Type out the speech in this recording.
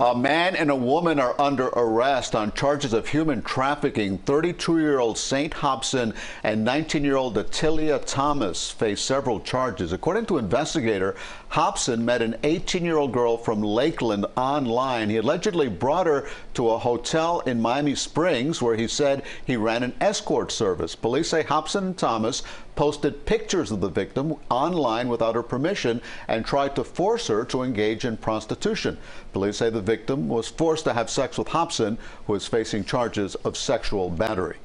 A man and a woman are under arrest on charges of human trafficking. 32 year old Saint Hobson and 19 year old Attilia Thomas face several charges. According to investigator, Hobson met an 18 year old girl from Lakeland online. He allegedly brought her to a hotel in Miami Springs where he said he ran an escort service. Police say Hobson and Thomas posted pictures of the victim online without her permission and tried to force her to engage in prostitution. Police say the victim was forced to have sex with Hobson, who is facing charges of sexual battery.